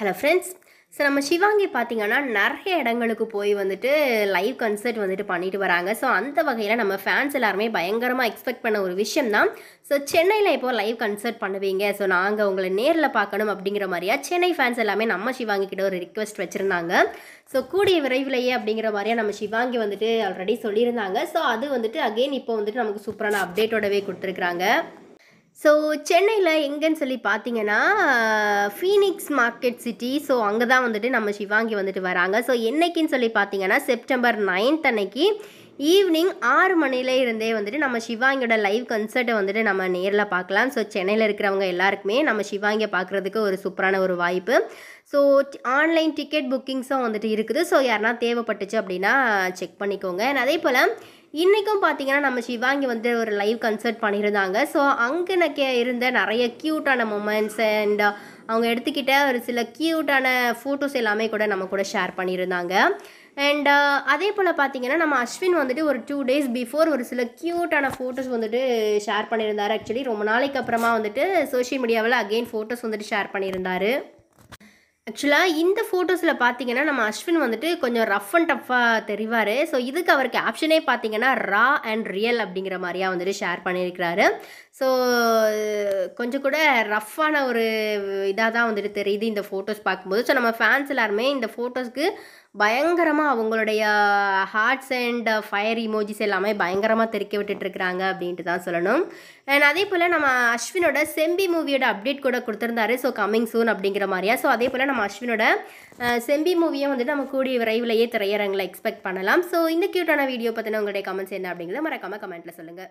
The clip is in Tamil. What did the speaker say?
ஹலோ ஃப்ரெண்ட்ஸ் ஸோ நம்ம சிவாங்கி பார்த்திங்கன்னா நிறைய இடங்களுக்கு போய் வந்துட்டு லைவ் கன்சர்ட் வந்துட்டு பண்ணிட்டு வராங்க ஸோ அந்த வகையில் நம்ம ஃபேன்ஸ் எல்லாருமே பயங்கரமாக எக்ஸ்பெக்ட் பண்ண ஒரு விஷயம் தான் ஸோ சென்னையில் இப்போ லைவ் கன்சர்ட் பண்ணுவீங்க ஸோ நாங்கள் உங்களை நேரில் பார்க்கணும் அப்படிங்கிற மாதிரியா சென்னை ஃபேன்ஸ் எல்லாமே நம்ம சிவாங்கி கிட்ட ஒரு ரிக்வெஸ்ட் வச்சுருந்தாங்க ஸோ கூடிய விரைவிலேயே அப்படிங்கிற மாதிரியா நம்ம சிவாங்கி வந்துட்டு ஆல்ரெடி சொல்லியிருந்தாங்க ஸோ அது வந்துட்டு அகெயின் இப்போ வந்துட்டு நமக்கு சூப்பரான அப்டேட்டோடவே கொடுத்துருக்குறாங்க ஸோ சென்னையில் எங்கேன்னு சொல்லி பார்த்தீங்கன்னா ஃபீனிக்ஸ் மார்க்கெட் சிட்டி ஸோ அங்கே தான் வந்துட்டு நம்ம சிவாங்கி வந்துட்டு வராங்க ஸோ என்னைக்குன்னு சொல்லி பார்த்தீங்கன்னா செப்டம்பர் நைன்த் அன்னைக்கு ஈவினிங் ஆறு மணில இருந்தே வந்துட்டு நம்ம சிவாங்கியோட லைவ் கன்சர்ட்டை வந்துட்டு நம்ம நேரில் பார்க்கலாம் ஸோ சென்னையில் இருக்கிறவங்க எல்லாருக்குமே நம்ம சிவாங்கியை பார்க்குறதுக்கு ஒரு சூப்பரான ஒரு வாய்ப்பு ஸோ ஆன்லைன் டிக்கெட் புக்கிங்ஸும் வந்துட்டு இருக்குது ஸோ யாருனா தேவைப்பட்டுச்சு அப்படின்னா செக் பண்ணிக்கோங்க அதே போல் இன்றைக்கும் பார்த்தீங்கன்னா நம்ம சிவாங்கி வந்து ஒரு லைவ் கன்சர்ட் பண்ணியிருந்தாங்க ஸோ அங்கே நக்க இருந்த நிறைய க்யூட்டான மூமெண்ட்ஸ் அண்ட் அவங்க எடுத்துக்கிட்ட ஒரு சில க்யூட்டான ஃபோட்டோஸ் எல்லாமே கூட நம்ம கூட ஷேர் பண்ணியிருந்தாங்க அண்ட் uh, அதே போல் பார்த்தீங்கன்னா நம்ம அஸ்வின் வந்துட்டு ஒரு டூ டேஸ் பிஃபோர் ஒரு சில க்யூட்டான ஃபோட்டோஸ் வந்துட்டு ஷேர் பண்ணியிருந்தார் ஆக்சுவலி ரொம்ப நாளைக்கு அப்புறமா வந்துட்டு சோஷியல் மீடியாவில் அகெயின் ஃபோட்டோஸ் வந்துட்டு ஷேர் பண்ணியிருந்தார் ஆக்சுவலாக இந்த ஃபோட்டோஸில் பார்த்தீங்கன்னா நம்ம அஸ்வின் வந்துட்டு கொஞ்சம் ரஃப் அண்ட் டஃப்பாக தெரிவார் ஸோ இதுக்கு அவர் கேப்ஷனே பார்த்தீங்கன்னா ரா அண்ட் ரியல் அப்படிங்கிற மாதிரியாக வந்துட்டு ஷேர் பண்ணியிருக்கிறாரு ஸோ கொஞ்சம் கூட ரஃப்பான ஒரு இதாக தான் வந்துட்டு தெரியுது இந்த ஃபோட்டோஸ் பார்க்கும்போது ஸோ நம்ம ஃபேன்ஸ் எல்லாருமே இந்த ஃபோட்டோஸ்க்கு பயங்கரமாக அவங்களுடைய ஹார்ட்ஸ் அண்ட் ஃபயர் இமோஜிஸ் எல்லாமே பயங்கரமாக தெரிக்க விட்டுட்ருக்குறாங்க அப்படின்ட்டு தான் சொல்லணும் அண்ட் அதே போல் நம்ம அஸ்வினோட செம்பி மூவியோட அப்டேட் கூட கொடுத்துருந்தாரு ஸோ கம்மிங் சூன் அப்படிங்கிற மாதிரியா ஸோ அதே போல் நம்ம அஸ்வினோட செம்பி மூவியும் வந்துட்டு நம்ம கூடிய விரைவிலேயே திரையரங்களை எக்ஸ்பெக்ட் பண்ணலாம் ஸோ இந்த க்யூட்டான வீடியோ பற்றின உங்களுடைய கமெண்ட்ஸ் என்ன அப்படிங்கிறத மறக்காமல் கமெண்ட்டில் சொல்லுங்கள்